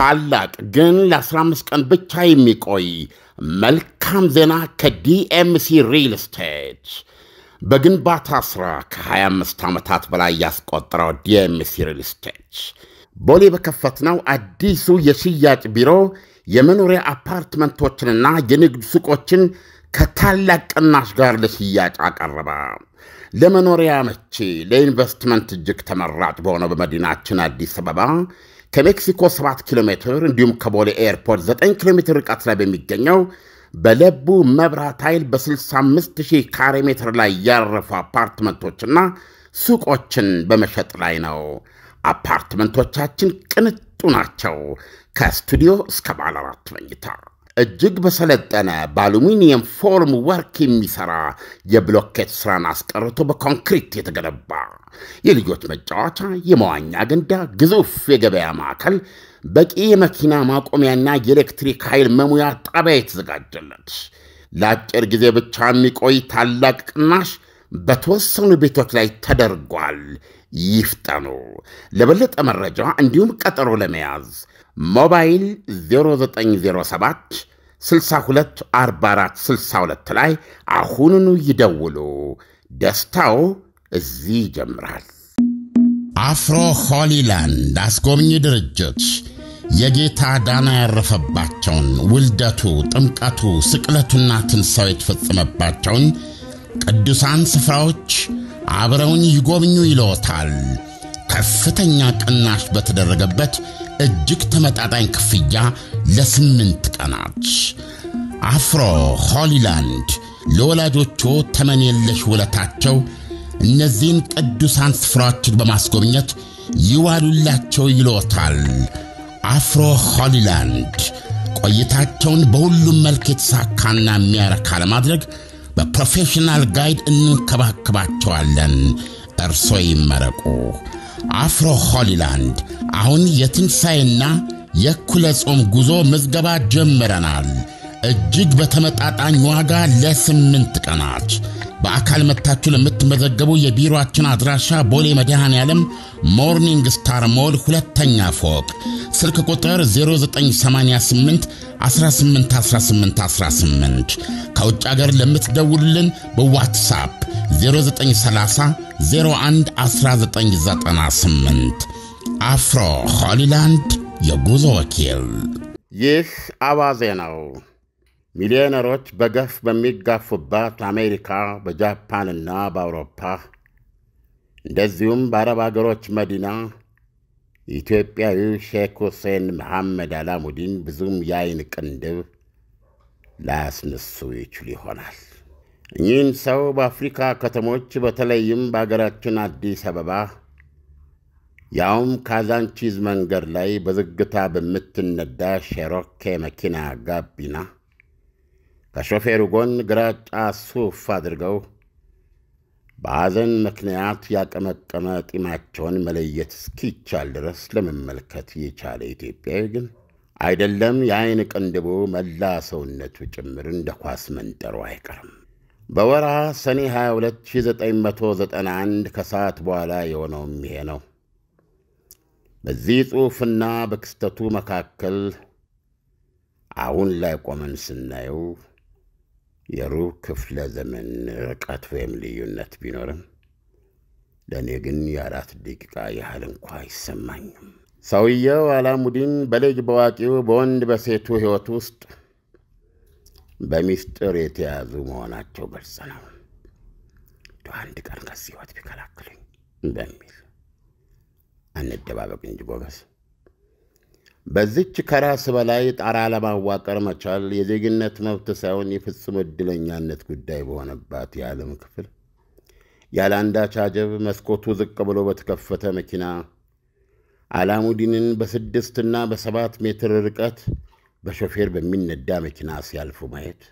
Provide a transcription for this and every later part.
ታላቅ ግን ለ15 ቀን ብቻ የሚቆይ መልካም ዜና ከዲኤምሲ ሪል ስቴት በግንባታ ሥራ ከ25 ዓመታት በላይ ያስቆጠረው ዲኤምሲ ሪል ስቴት ቦሌ በከፈትነው አዲሱ የሽያጭ ቢሮ የመኖሪያ አፓርትመንቶችንና የንግድ ሱቆችን ከታላቅ ቅናሽ ጋር ለሽያጭ አቀረበ። ለመኖሪያ መቼ ለኢንቨስትመንት እጅግ ተመራጭ በሆነው በመዲናችን አዲስ አበባ ከሜክሲኮ 7 ኪሎ ሜትር እንዲሁም ከቦሌ ኤርፖርት 9 ኪሎ ሜትር ርቀት ላይ በሚገኘው በለቡ መብራት ኃይል በ65000 ካሬ ሜትር ላይ ያረፉ አፓርትመንቶችና ሱቆችን በመሸጥ ላይ ነው። አፓርትመንቶቻችን ቅንጡ ናቸው። ከስቱዲዮ እስከ ባለ አራት መኝታ እጅግ በሰለጠነ በአሉሚኒየም ፎርም ወርክ የሚሰራ የብሎኬት ስራን አስቀርቶ በኮንክሪት የተገነባ የልጆች መጫወቻ፣ የመዋኛ ገንዳ፣ ግዙፍ የገበያ ማዕከል፣ በቂ የመኪና ማቆሚያና የኤሌክትሪክ ኃይል መሙያ ጣቢያ የተዘጋጀለት ለአጭር ጊዜ ብቻ የሚቆይ ታላቅ ቅናሽ በተወሰኑ ቤቶች ላይ ተደርጓል። ይፍጠኑ። ለበለጠ መረጃ እንዲሁም ቀጠሮ ለመያዝ ሞባይል 0907 ላይ አሁኑኑ ይደውሉ። ደስታው እዚህ ይጀምራል። አፍሮ ሆሊላንድ አስጎብኚ ድርጅት የጌታ ዳና ያረፈባቸውን ውልደቱ፣ ጥምቀቱ፣ ስቅለቱና ትንሣኤው የተፈጸመባቸውን ቅዱሳን ስፍራዎች አብረውን ይጎብኙ ይለዎታል። ከፍተኛ ቅናሽ በተደረገበት እጅግ ተመጣጣኝ ክፍያ ለስምንት ቀናት አፍሮ ሆሊላንድ ለወላጆቹ ተመን የለሽ ውለታቸው እነዚህን ቅዱሳን ስፍራዎችን በማስጎብኘት ይዋሉላቸው ይሎታል። አፍሮ ሆሊላንድ ቆይታቸውን በሁሉም መልክ የተሳካና የሚያረካ ለማድረግ በፕሮፌሽናል ጋይድ እንንከባከባቸዋለን። እርሶ ይመረቁ። አፍሮ ሆሊላንድ አሁን የትንሣኤና የእኩለ ጾም ጉዞ ምዝገባ ጀምረናል። እጅግ በተመጣጣኝ ዋጋ ለስምንት ቀናት በአካል መታችሁ ለምትመዘገቡ የቢሮአችን አድራሻ ቦሌ መድኃኔ ዓለም ሞርኒንግ ስታር ሞል ሁለተኛ ፎቅ ስልክ ቁጥር 0988 1818 ከውጭ አገር ለምትደውሉልን በዋትሳፕ 0930 1998 አፍሮ ሆሊላንድ የጉዞ ወኪል። ይህ አዋዜ ነው። ሚሊዮነሮች በገፍ በሚጋፉባት አሜሪካ፣ በጃፓንና በአውሮፓ እንደዚሁም በአረብ አገሮች መዲና ኢትዮጵያዊ ሼክ ሁሴን መሐመድ አላሙዲን ብዙም የአይን ቅንድብ ላያስነሱ ይችሉ ይሆናል። እኚህን ሰው በአፍሪካ ከተሞች በተለይም በአገራችን አዲስ አበባ ያውም ካዛንቺዝ መንገድ ላይ በዝግታ በምትነዳ ሸሮኬ መኪና ጋቢና ከሾፌሩ ጎን ግራጫ ሱፍ አድርገው በሐዘን ምክንያት ያቀመቀመ ጢማቸውን መለየት እስኪቻል ድረስ ለመመልከት የቻለ ኢትዮጵያዊ ግን አይደለም የአይን ቅንድቡ መላ ሰውነቱ ጭምር እንደ ኳስ መንጠሩ አይቀርም። በወርሃ ሰኔ 22 1991 ከሰዓት በኋላ የሆነውም ይሄ ነው። በዚህ ጽሑፍና በክስተቱ መካከል አሁን ላይ ቆመን ስናየው የሩብ ክፍለ ዘመን ርቀት ወይም ልዩነት ቢኖርም ለእኔ ግን የአራት ደቂቃ ያህል እንኳ አይሰማኝም። ሰውየው አላሙዲን በልጅ በዋቂው በወንድ በሴቱ ሕይወት ውስጥ በሚስጥር የተያዙ መሆናቸው ግልጽ ነው። አንድ ቀን ከዚህ ሕይወት ቢከላክሉኝ በሚል አንደባበቅ እንጂ ጎበዝ። በዚች ከራስ በላይ ጣራ ለማዋቀር መቻል የዜግነት መብት ሳይሆን የፍጹም ዕድለኛነት ጉዳይ በሆነባት የዓለም ክፍል ያለ አንዳች አጀብ መስኮቱ ዝቅ ብሎ በተከፈተ መኪና አላሙዲንን በስድስትና በሰባት ሜትር ርቀት በሾፌር በሚነዳ መኪና ሲያልፉ ማየት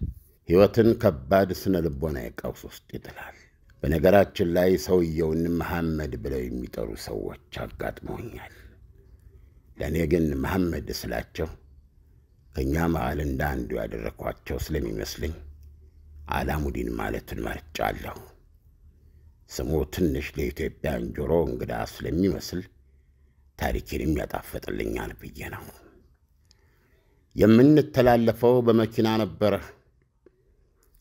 ሕይወትን ከባድ ስነ ልቦና ቀውስ ውስጥ ይጥላል። በነገራችን ላይ ሰውየውን መሐመድ ብለው የሚጠሩ ሰዎች አጋጥመውኛል። ለእኔ ግን መሐመድ ስላቸው ከእኛ መሃል እንደ አንዱ ያደረግኳቸው ስለሚመስለኝ አላሙዲን ማለቱን መርጫለሁ። ስሙ ትንሽ ለኢትዮጵያን ጆሮ እንግዳ ስለሚመስል ታሪኬንም ያጣፈጥልኛል ብዬ ነው። የምንተላለፈው በመኪና ነበረ።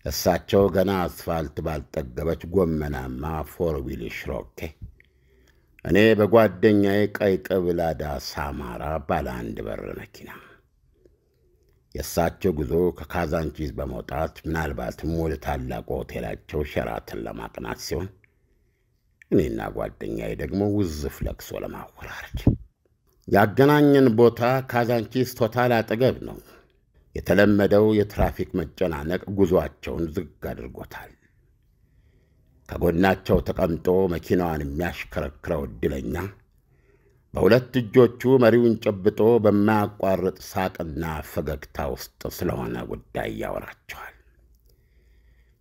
እሳቸው ገና አስፋልት ባልጠገበች ጎመናማ ፎርዊል ሽሮኬ እኔ በጓደኛዬ ቀይ ቅብላዳ ሳማራ ባለ አንድ በር መኪና። የእሳቸው ጉዞ ከካዛንቺስ በመውጣት ምናልባትም ወደ ታላቁ ሆቴላቸው ሸራትን ለማቅናት ሲሆን እኔና ጓደኛዬ ደግሞ ውዝፍ ለቅሶ ለማወራረድ ያገናኘን ቦታ ካዛንቺስ ቶታል አጠገብ ነው። የተለመደው የትራፊክ መጨናነቅ ጉዞአቸውን ዝግ አድርጎታል። ከጎናቸው ተቀምጦ መኪናዋን የሚያሽከረክረው ዕድለኛ በሁለት እጆቹ መሪውን ጨብጦ በማያቋርጥ ሳቅና ፈገግታ ውስጥ ስለሆነ ጉዳይ ያወራቸዋል።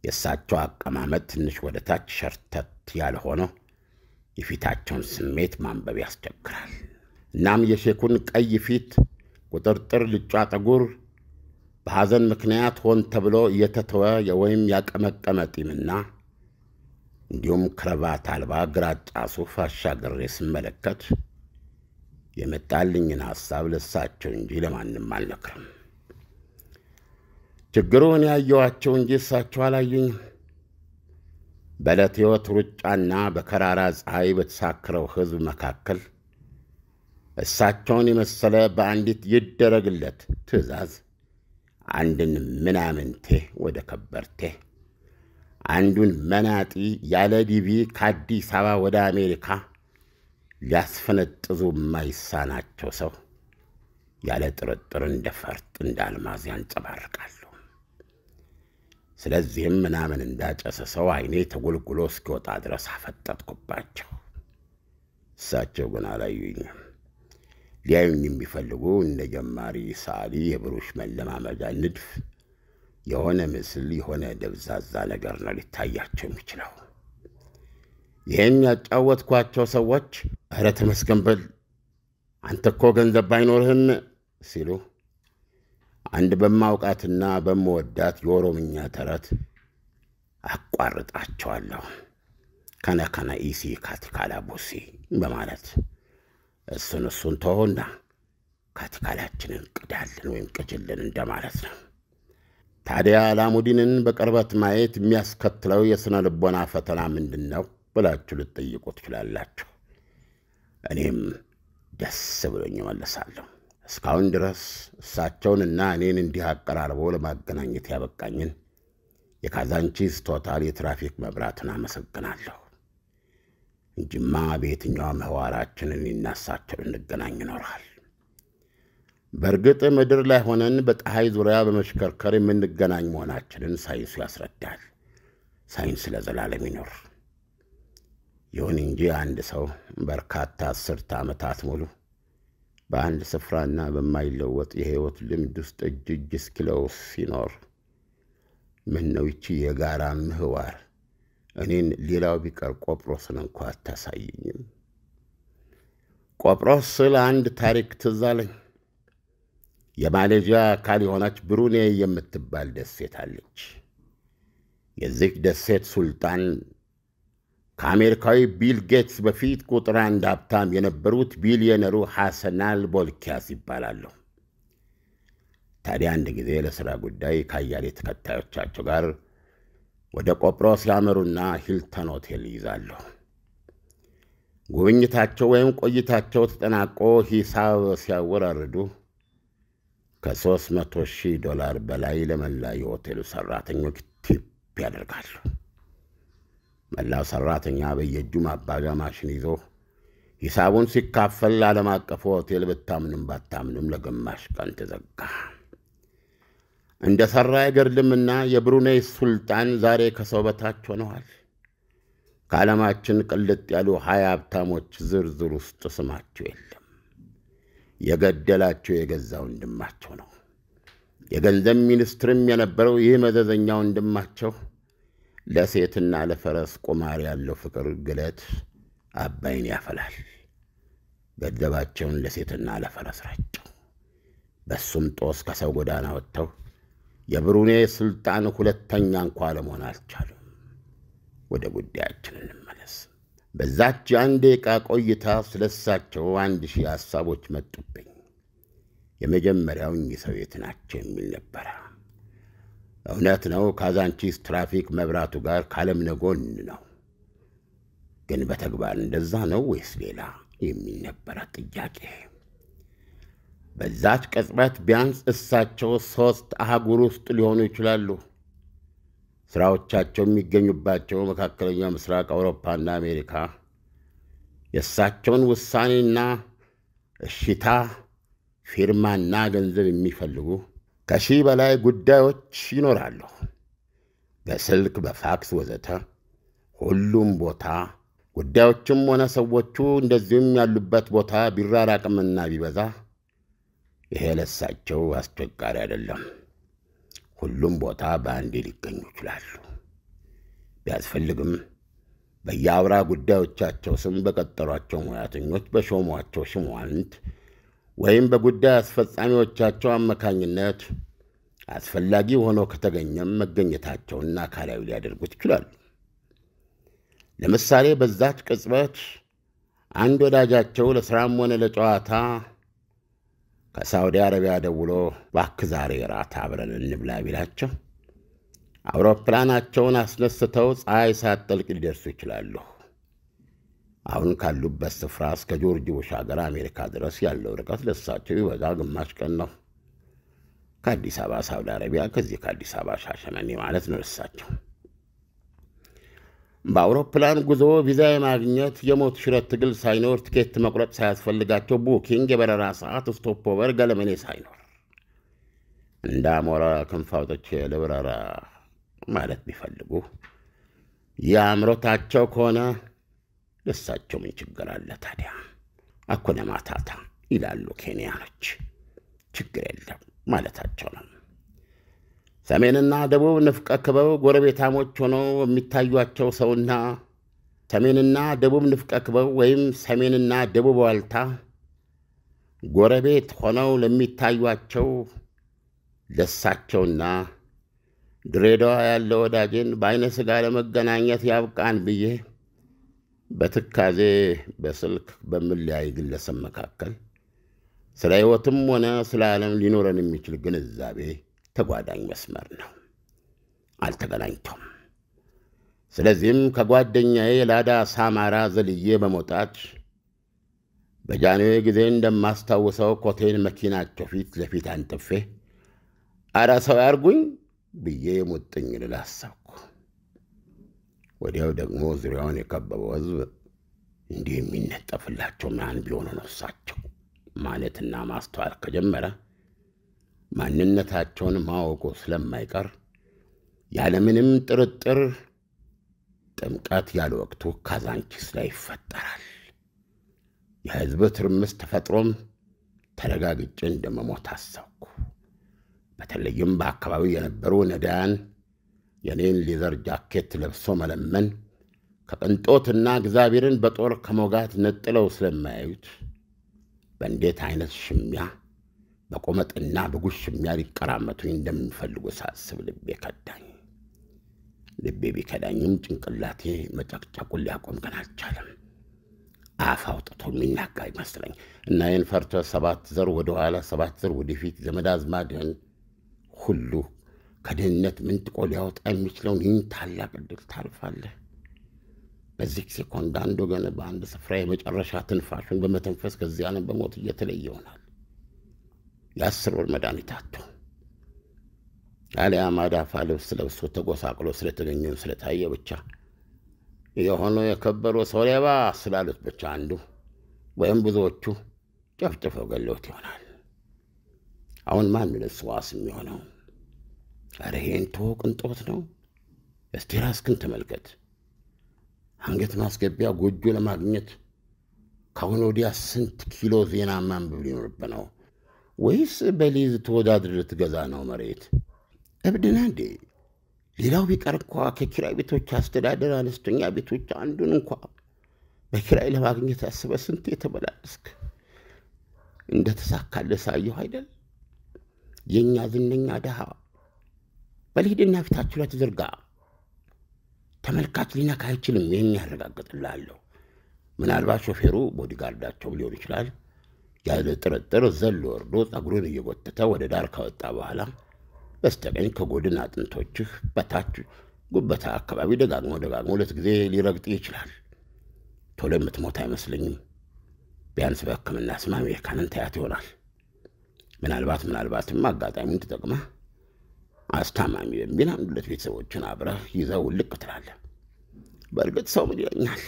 የእሳቸው አቀማመጥ ትንሽ ወደ ታች ሸርተት ያለ ሆኖ የፊታቸውን ስሜት ማንበብ ያስቸግራል። እናም የሼኩን ቀይ ፊት ቁጥርጥር ልጫ ጠጉር በሐዘን ምክንያት ሆን ተብሎ እየተተወ ወይም ያቀመቀመ ጢምና እንዲሁም ክረባት አልባ ግራጫ ሱፍ አሻግሬ ስመለከት የመጣልኝን ሐሳብ ለሳቸው እንጂ ለማንም አልነግርም። ችግሩን ያየኋቸው እንጂ እሳቸው አላዩኝም። በዕለት ሕይወት ሩጫና በከራራ ፀሐይ በተሳክረው ሕዝብ መካከል እሳቸውን የመሰለ በአንዲት ይደረግለት ትዕዛዝ አንድን ምናምንቴ ወደ ከበርቴ፣ አንዱን መናጢ ያለ ዲቪ ከአዲስ አበባ ወደ አሜሪካ ሊያስፈነጥዙ የማይሳናቸው ሰው ያለ ጥርጥር እንደ ፈርጥ እንደ አልማዝ ያንጸባርቃሉ። ስለዚህም ምናምን እንዳጨሰ ሰው አይኔ ተጎልጉሎ እስኪወጣ ድረስ አፈጠጥኩባቸው። እሳቸው ግን አላዩኝም። ሊያዩኝ የሚፈልጉ እንደ ጀማሪ ሰዓሊ የብሩሽ መለማመጃ ንድፍ የሆነ ምስል የሆነ ደብዛዛ ነገር ነው ሊታያቸው የሚችለው። ይህን ያጫወትኳቸው ሰዎች እረ ተመስገን በል አንተ እኮ ገንዘብ ባይኖርህም ሲሉ አንድ በማውቃትና በመወዳት የኦሮምኛ ተረት አቋርጣቸዋለሁ። ከነከነ ኢሲ ካቲካላ ቡሲ በማለት እሱን እሱን ተሆና ካቲካላችንን ቅዳልን ወይም ቅጅልን እንደማለት ነው። ታዲያ አላሙዲንን በቅርበት ማየት የሚያስከትለው የሥነ ልቦና ፈተና ምንድን ነው ብላችሁ ልትጠይቁ ትችላላችሁ። እኔም ደስ ብሎኝ እመልሳለሁ። እስካሁን ድረስ እሳቸውንና እኔን እንዲህ አቀራርቦ ለማገናኘት ያበቃኝን የካዛንቺስ ቶታል የትራፊክ መብራትን አመሰግናለሁ። ጅማ በየትኛውም ህዋራችንን ይናሳቸው እንገናኝ ይኖራል። በእርግጥ ምድር ላይ ሆነን በፀሐይ ዙሪያ በመሽከርከር የምንገናኝ መሆናችንን ሳይንሱ ያስረዳል። ሳይንስ ለዘላለም ይኖር። ይሁን እንጂ አንድ ሰው በርካታ አስርት ዓመታት ሙሉ በአንድ ስፍራና በማይለወጥ የህይወት ልምድ ውስጥ እጅ እጅ እስኪለው ሲኖር ምን ነው ይቺ የጋራ ምህዋር እኔን ሌላው ቢቀር ቆጵሮስን እንኳ አታሳየኝም። ቆጵሮስ ስለ አንድ ታሪክ ትዝ አለኝ። የማሌዥያ አካል የሆነች ብሩኔ የምትባል ደሴት አለች። የዚህ ደሴት ሱልጣን ከአሜሪካዊ ቢል ጌትስ በፊት ቁጥር አንድ ሀብታም የነበሩት ቢሊዮነሩ ሐሰናል ቦልኪያስ ይባላሉ። ታዲያ አንድ ጊዜ ለሥራ ጉዳይ ከአያሌ ተከታዮቻቸው ጋር ወደ ቆጵሮስ ያመሩና ሂልተን ሆቴል ይይዛሉ። ጉብኝታቸው ወይም ቆይታቸው ተጠናቆ ሂሳብ ሲያወራርዱ ከ መቶ ሺህ ዶላር በላይ ለመላ የሆቴሉ ሠራተኞች ቲፕ ያደርጋሉ። መላው ሠራተኛ በየእጁ ማባዣ ማሽን ይዞ ሂሳቡን ሲካፈል ዓለም አቀፉ ሆቴል ብታምንም ባታምንም ለግማሽ ቀን ተዘጋ። እንደ ሠራ አይገድልምና የብሩኔይ ሱልጣን ዛሬ ከሰው በታች ሆነዋል። ከዓለማችን ቅልጥ ያሉ ሀያ ሀብታሞች ዝርዝር ውስጥ ስማቸው የለም። የገደላቸው የገዛ ወንድማቸው ነው። የገንዘብ ሚኒስትርም የነበረው ይህ መዘዘኛ ወንድማቸው ለሴትና ለፈረስ ቁማር ያለው ፍቅር ግለት አባይን ያፈላል። ገንዘባቸውን ለሴትና ለፈረስ ራቸው። በሱም ጦስ ከሰው ጎዳና ወጥተው የብሩኔ ሥልጣን ሁለተኛ እንኳ ለመሆን አልቻሉም። ወደ ጉዳያችን እንመለስ። በዛች አንድ ዕቃ ቆይታ ስለሳቸው አንድ ሺህ ሐሳቦች መጡብኝ። የመጀመሪያው እኚህ ሰው የት ናቸው የሚል ነበረ። እውነት ነው ካዛንቺስ ትራፊክ መብራቱ ጋር ካለምነ ጎን ነው፣ ግን በተግባር እንደዛ ነው ወይስ ሌላ የሚል ነበረ ጥያቄ በዛች ቅጽበት ቢያንስ እሳቸው ሦስት አህጉር ውስጥ ሊሆኑ ይችላሉ። ሥራዎቻቸው የሚገኙባቸው መካከለኛው ምስራቅ፣ አውሮፓና አሜሪካ የእሳቸውን ውሳኔና እሽታ ፊርማና ገንዘብ የሚፈልጉ ከሺህ በላይ ጉዳዮች ይኖራሉ። በስልክ በፋክስ ወዘተ ሁሉም ቦታ ጉዳዮችም ሆነ ሰዎቹ እንደዚሁም ያሉበት ቦታ ቢራራቅምና ቢበዛ ይሄ ለሳቸው አስቸጋሪ አይደለም። ሁሉም ቦታ በአንዴ ሊገኙ ይችላሉ። ቢያስፈልግም በየአውራ ጉዳዮቻቸው ስም በቀጠሯቸው ሙያተኞች በሾሟቸው ሽሟንት ወይም በጉዳይ አስፈጻሚዎቻቸው አማካኝነት አስፈላጊ ሆኖ ከተገኘም መገኘታቸውን አካላዊ ሊያደርጉት ይችላሉ። ለምሳሌ በዛች ቅጽበት አንድ ወዳጃቸው ለስራም ሆነ ለጨዋታ ከሳውዲ አረቢያ ደውሎ እባክህ ዛሬ ራት አብረን እንብላ ቢላቸው አውሮፕላናቸውን አስነስተው ፀሐይ ሳትጠልቅ ሊደርሱ ይችላሉ። አሁን ካሉበት ስፍራ እስከ ጆርጅ ቡሽ ሀገር አሜሪካ ድረስ ያለው ርቀት ለሳቸው ይበዛ ግማሽ ቀን ነው። ከአዲስ አበባ ሳውዲ አረቢያ፣ ከዚህ ከአዲስ አበባ ሻሸመኔ ማለት ነው ለሳቸው። በአውሮፕላን ጉዞ ቪዛ የማግኘት የሞት ሽረት ትግል ሳይኖር ትኬት መቁረጥ ሳያስፈልጋቸው ቡኪንግ፣ የበረራ ሰዓት፣ ስቶፖቨር፣ ገለመኔ ሳይኖር እንደ አሞራ ክንፍ አውጥቼ ልብረራ ማለት ቢፈልጉ የአእምሮታቸው ከሆነ ደሳቸው ምን ችግር አለ ታዲያ? አኩነ ማታታ ይላሉ ኬንያኖች። ችግር የለም ማለታቸው ነው። ሰሜንና ደቡብ ንፍቀ ክበብ ጎረቤታሞች ሆነው የሚታዩቸው ሰውና ሰሜንና ደቡብ ንፍቀ ክበብ ወይም ሰሜንና ደቡብ ዋልታ ጎረቤት ሆነው ለሚታዩቸው ለሳቸውና ድሬዳዋ ያለ ወዳጄን በአይነ ሥጋ ለመገናኘት ያብቃን ብዬ በትካዜ በስልክ በምለያይ ግለሰብ መካከል ስለ ሕይወትም ሆነ ስለ ዓለም ሊኖረን የሚችል ግንዛቤ ተጓዳኝ መስመር ነው። አልተገናኝቶም። ስለዚህም ከጓደኛዬ ላዳ ሳማራ ዘልዬ በመውጣት በጃንዌ ጊዜ እንደማስታውሰው ኮቴን መኪናቸው ፊት ለፊት አንጥፌ አረ ሰው ያርጉኝ ብዬ ሙጥኝ ልል አሰብኩ። ወዲያው ደግሞ ዙሪያውን የከበበው ሕዝብ እንዲህ የሚነጠፍላቸው ማን ቢሆኑ ነው እሳቸው ማለትና ማስተዋል ከጀመረ ማንነታቸውን ማወቁ ስለማይቀር ያለምንም ጥርጥር ጥምቀት ያለ ወቅቱ ካዛንቺስ ላይ ይፈጠራል። የሕዝብ ትርምስ ተፈጥሮም ተረጋግጬ እንደመሞት አሰብኩ። በተለይም በአካባቢው የነበሩ ነዳያን የኔን ሌዘር ጃኬት ለብሶ መለመን ከቅንጦትና እግዚአብሔርን በጦር ከሞጋት ነጥለው ስለማያዩት በእንዴት አይነት ሽሚያ በቆመጥና በጉሽሚያ ሊቀራመቱኝ እንደሚፈልጉ ሳስብ ልቤ ከዳኝ። ልቤ ቢከዳኝም ጭንቅላቴ መጨቅጨቁን ሊያቆም ግን አልቻለም። አፍ አውጥቶ የሚናጋ ይመስለኝ እና ይህን ፈርቶ ሰባት ዘር ወደኋላ ሰባት ዘር ወደፊት ዘመድ አዝማድህን ሁሉ ከድህነት ምንጥቆ ሊያወጣ የሚችለውን ይህን ታላቅ እድል ታልፋለህ። በዚህ ጊዜ እኮ አንድ ወገን በአንድ ስፍራ የመጨረሻ ትንፋሹን በመተንፈስ ከዚህ ዓለም በሞት እየተለየ ይሆናል። የአስር ወር መድኃኒት አቶ አሊያ ማዳፋ ልብስ ለብሶ ተጎሳቅሎ ስለተገኘ ስለታየ ብቻ የሆኑ የከበሩ ሰው ሌባ ስላሉት ብቻ አንዱ ወይም ብዙዎቹ ጨፍጭፈው ገለውት ይሆናል። አሁን ማን ልስ ዋስ የሚሆነው? ኧረ ቶ ቅንጦት ነው። እስቲ ራስህን ተመልከት። አንገት ማስገቢያ ጎጆ ለማግኘት ከአሁን ወዲያ ስንት ኪሎ ዜና ማንበብ ሊኖርብህ ነው? ወይስ በሊዝ ተወዳድር ልትገዛ ነው መሬት? እብድና እንዴ? ሌላው ቢቀር እኳ ከኪራይ ቤቶች አስተዳደር አነስተኛ ቤቶች አንዱን እንኳ በኪራይ ለማግኘት ያስበ ስንት የተመላለስክ እንደ ተሳካለ ሳየሁ አይደል? የእኛ ዝነኛ ድሃ በልሂድና ፊታችሁ ላይ ተዘርጋ። ተመልካች ሊነካ አይችልም። ይህን ያረጋግጥላለሁ። ምናልባት ሾፌሩ ቦዲጋርዳቸው ሊሆን ይችላል። ያለ ጥርጥር ዘሎ ወርዶ ጸጉሩን እየጎተተ ወደ ዳር ከወጣ በኋላ በስተቀኝ ከጎድን አጥንቶችህ በታች ጉበታ አካባቢ ደጋግሞ ደጋግሞ ሁለት ጊዜ ሊረግጥ ይችላል። ቶሎ የምትሞት አይመስለኝም። ቢያንስ በሕክምና ስም አሜሪካንን ታያት ይሆናል። ምናልባት ምናልባትም አጋጣሚውን ተጠቅመህ አስታማሚ በሚል አንድ ሁለት ቤተሰቦችን አብረህ ይዘው ልቅ ትላለህ። በእርግጥ ሰው ምን ይለኛል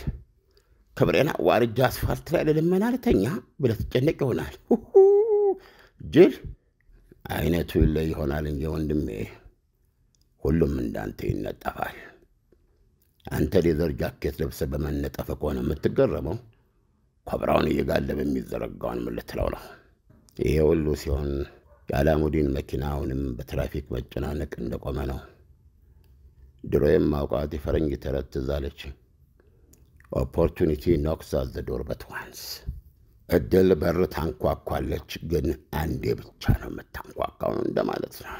ክብሬን ዋርጃ አስፋልት ላይ ለልመና ልተኛ ብለህ ትጨነቅ ይሆናል። ጅል አይነቱ ይለይ ይሆናል እንጂ ወንድሜ፣ ሁሉም እንዳንተ ይነጠፋል። አንተ ሌዘር ጃኬት ለብሰ በመነጠፈ ከሆነ የምትገረመው ኮብራውን እየጋለበ የሚዘረጋውን ምን ነው? ይሄ ሁሉ ሲሆን የአላሙዲን መኪና አሁንም በትራፊክ መጨናነቅ እንደቆመ ነው። ድሮ የማውቃት የፈረንጅ ተረት ትዛለች። ኦፖርቹኒቲ ኖክስ አት ዘ ዶር በት ዋንስ። እድል በር ታንኳኳለች፣ ግን አንዴ ብቻ ነው የምታንኳኳው እንደማለት ነው።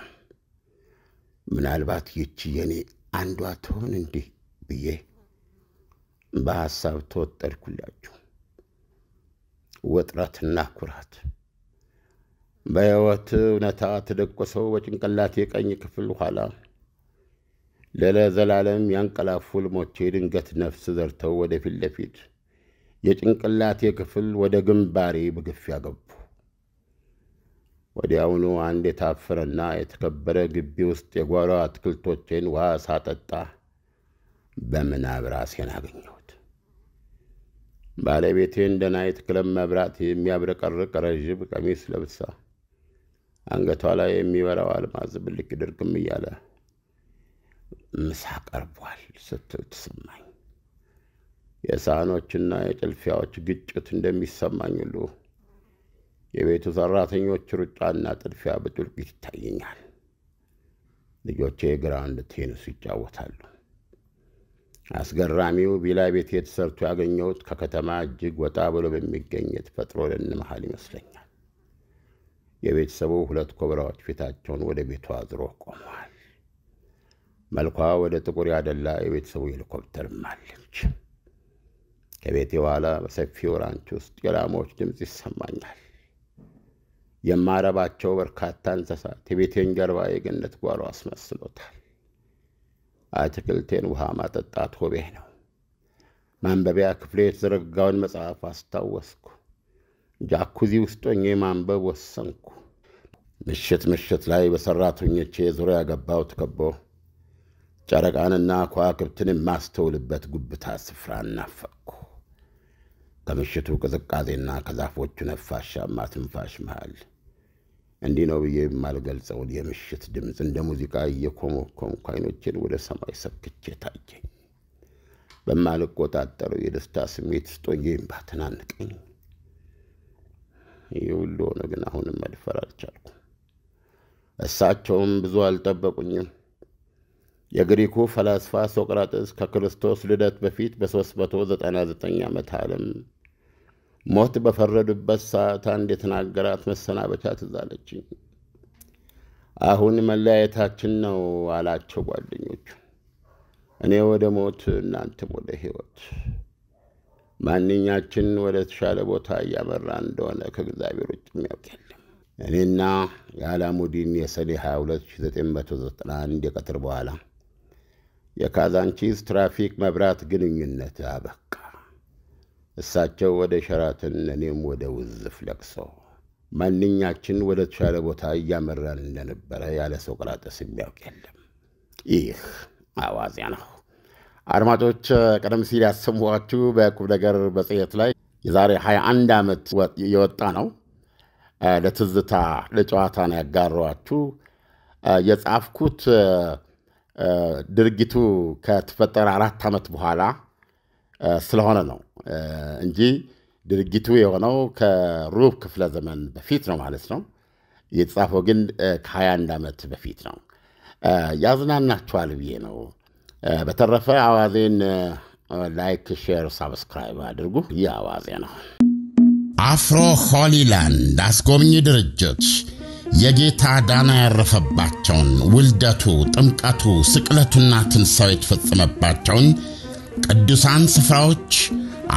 ምናልባት ይቺ የኔ አንዷ ትሆን እንዲህ ብዬ በሐሳብ ተወጠድኩላችሁ። ውጥረትና ኩራት በሕይወት እውነታ ተደቆሰው በጭንቅላቴ ቀኝ ክፍል ኋላ ለዘላለም ያንቀላፉ ልሞቼ የድንገት ነፍስ ዘርተው ወደ ፊት ለፊት የጭንቅላቴ ክፍል ወደ ግንባሬ ብግፍ ያገቡ። ወዲያውኑ አንድ የታፈረና የተከበረ ግቢ ውስጥ የጓሮ አትክልቶቼን ውሃ ሳጠጣ በምናብ ራሴን አገኘሁት። ባለቤቴ እንደ ናይት ክለብ መብራት የሚያብረቀርቅ ረዥም ቀሚስ ለብሳ አንገቷ ላይ የሚበራው አልማዝ ብልክ ድርግም እያለ ምሳ ቀርቧል ስትል ትሰማኝ። የሳህኖችና የጥልፊያዎች ግጭት እንደሚሰማኝ ሁሉ የቤቱ ሰራተኞች ሩጫና ጥድፊያ በጥልቂት ይታየኛል። ልጆቼ ግራንድ ቴኒስ ይጫወታሉ። አስገራሚው ቪላ ቤት የተሰርቶ ያገኘሁት ከከተማ እጅግ ወጣ ብሎ በሚገኝ የተፈጥሮ ደን መሃል ይመስለኛል። የቤተሰቡ ሁለት ኮብራዎች ፊታቸውን ወደ ቤቱ አዝሮ ቆመዋል። መልኳ ወደ ጥቁር ያደላ የቤተሰቡ ሄሊኮፕተር አለች። ከቤቴ ኋላ በሰፊው ራንች ውስጥ የላሞች ድምፅ ይሰማኛል። የማረባቸው በርካታ እንስሳት የቤቴን ጀርባ የገነት ጓሮ አስመስሎታል። አትክልቴን ውሃ ማጠጣት ሆቤ ነው። ማንበቢያ ክፍሌ የተዘረጋውን መጽሐፍ አስታወስኩ። ጃኩዚ ውስጥ ሆኜ ማንበብ ወሰንኩ። ምሽት ምሽት ላይ በሠራተኞቼ ዙሪያ ገባው ተከቦ ጨረቃንና ከዋክብትን የማስተውልበት ጉብታ ስፍራ እናፈቅኩ። ከምሽቱ ቅዝቃዜና ከዛፎቹ ነፋሻማ ትንፋሽ መሃል እንዲህ ነው ብዬ የማልገልጸውን የምሽት ድምፅ እንደ ሙዚቃ እየኮመኮምኩ አይኖቼን ወደ ሰማይ ሰክቼ ታየኝ። በማልቆጣጠረው የደስታ ስሜት ውስጥ ባትናንቀኝ ይህ ሁሉ ሆነ፣ ግን አሁንም መድፈር አልቻልኩም። እሳቸውም ብዙ አልጠበቁኝም። የግሪኩ ፈላስፋ ሶቅራጥስ ከክርስቶስ ልደት በፊት በ399 ዓመት ዓለም ሞት በፈረዱበት ሰዓት አንድ የተናገራት መሰናበቻ ትዝ አለችኝ። አሁን መለያየታችን ነው አላቸው ጓደኞቹ። እኔ ወደ ሞት፣ እናንተም ወደ ሕይወት፣ ማንኛችን ወደ ተሻለ ቦታ እያመራ እንደሆነ ከእግዚአብሔር ውጭ የሚያውቅ የለም። እኔና የአላሙዲን የሰኔ 22 1991 የቀትር በኋላ የካዛንቺስ ትራፊክ መብራት ግንኙነት አበቃ። እሳቸው ወደ ሸራትን እኔም ወደ ውዝፍ ለቅሶ፣ ማንኛችን ወደ ተሻለ ቦታ እያመራን እንደነበረ ያለ ሶቅራጠስ የሚያውቅ የለም። ይህ አዋዚያ ነው። አድማጮች፣ ቀደም ሲል ያሰሙኋችሁ በቁም ነገር መጽሔት ላይ የዛሬ 21 ዓመት የወጣ ነው። ለትዝታ ለጨዋታ ነው ያጋራኋችሁ። የጻፍኩት ድርጊቱ ከተፈጠረ አራት ዓመት በኋላ ስለሆነ ነው እንጂ ድርጊቱ የሆነው ከሩብ ክፍለ ዘመን በፊት ነው ማለት ነው። የተጻፈው ግን ከ21 ዓመት በፊት ነው። ያዝናናችኋል ብዬ ነው። በተረፈ አዋዜን ላይክ፣ ሼር፣ ሳብስክራይብ አድርጉ። ይህ አዋዜ ነው። አፍሮ ሆሊላንድ አስጎብኝ ድርጅት የጌታ ዳና ያረፈባቸውን ውልደቱ፣ ጥምቀቱ፣ ስቅለቱና ትንሣኤው የተፈጸመባቸውን ቅዱሳን ስፍራዎች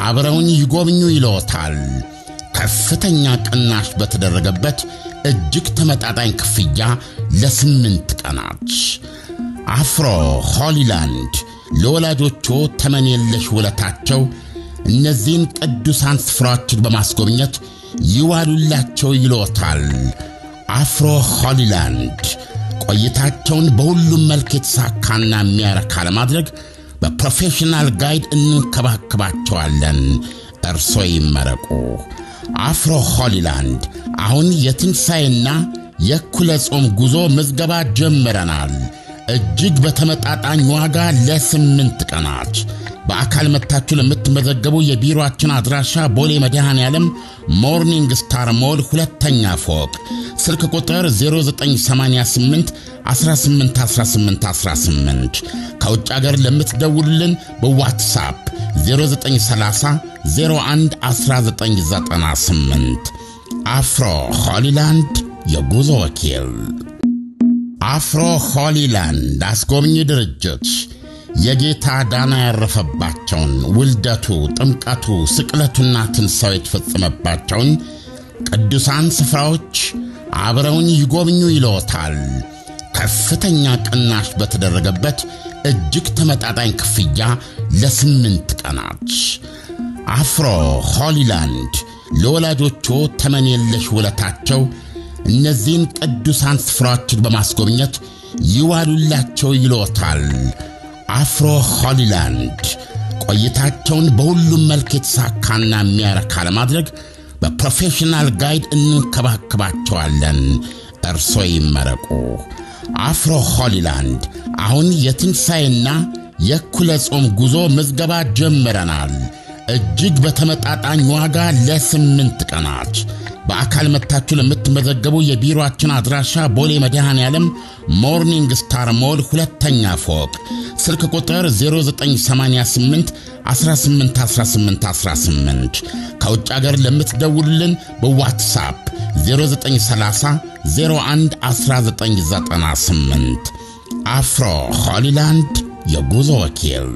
አብረውን ይጎብኙ ይለዎታል። ከፍተኛ ቅናሽ በተደረገበት እጅግ ተመጣጣኝ ክፍያ ለስምንት ቀናት አፍሮ ሆሊላንድ ለወላጆቹ ተመን የለሽ ውለታቸው እነዚህን ቅዱሳን ስፍራዎችን በማስጎብኘት ይዋሉላቸው ይሎታል። አፍሮ ሆሊላንድ ቆይታቸውን በሁሉም መልክ የተሳካና የሚያረካ ለማድረግ በፕሮፌሽናል ጋይድ እንንከባከባቸዋለን። እርሶ ይመረቁ። አፍሮ ሆሊላንድ አሁን የትንሣኤና የእኩለ ጾም ጉዞ ምዝገባ ጀምረናል። እጅግ በተመጣጣኝ ዋጋ ለስምንት ቀናት በአካል መታችሁ ለምትመዘገቡ የቢሮአችን አድራሻ ቦሌ መድኃኔ ዓለም ሞርኒንግ ስታር ሞል ሁለተኛ ፎቅ ስልክ ቁጥር 0988 181818 ከውጭ አገር ለምትደውሉልን በዋትሳፕ 0930 01 1998 አፍሮ ሆሊላንድ የጉዞ ወኪል አፍሮ ሆሊላንድ አስጎብኝ ድርጅት የጌታ ዳና ያረፈባቸውን ውልደቱ፣ ጥምቀቱ፣ ስቅለቱና ትንሣኤው የተፈጸመባቸውን ቅዱሳን ስፍራዎች አብረውን ይጎብኙ ይለዎታል። ከፍተኛ ቅናሽ በተደረገበት እጅግ ተመጣጣኝ ክፍያ ለስምንት ቀናት አፍሮ ሆሊላንድ ለወላጆቹ ተመን የለሽ ውለታቸው እነዚህን ቅዱሳን ስፍራዎችን በማስጎብኘት ይዋሉላቸው ይሎታል። አፍሮ ሆሊላንድ ቆይታቸውን በሁሉም መልክ የተሳካና የሚያረካ ለማድረግ በፕሮፌሽናል ጋይድ እንንከባከባቸዋለን። እርሶ ይመረቁ። አፍሮ ሆሊላንድ አሁን የትንሣኤና የእኩለ ጾም ጉዞ ምዝገባ ጀምረናል። እጅግ በተመጣጣኝ ዋጋ ለስምንት ቀናት በአካል መታችሁ ለምትመዘገቡ የቢሮአችን አድራሻ ቦሌ መድኃኔ ዓለም ሞርኒንግ ስታር ሞል ሁለተኛ ፎቅ ስልክ ቁጥር 0988 ከውጭ አገር ለምትደውሉልን በዋትሳፕ 0930 01 1998 አፍሮ ሆሊላንድ የጉዞ ወኪል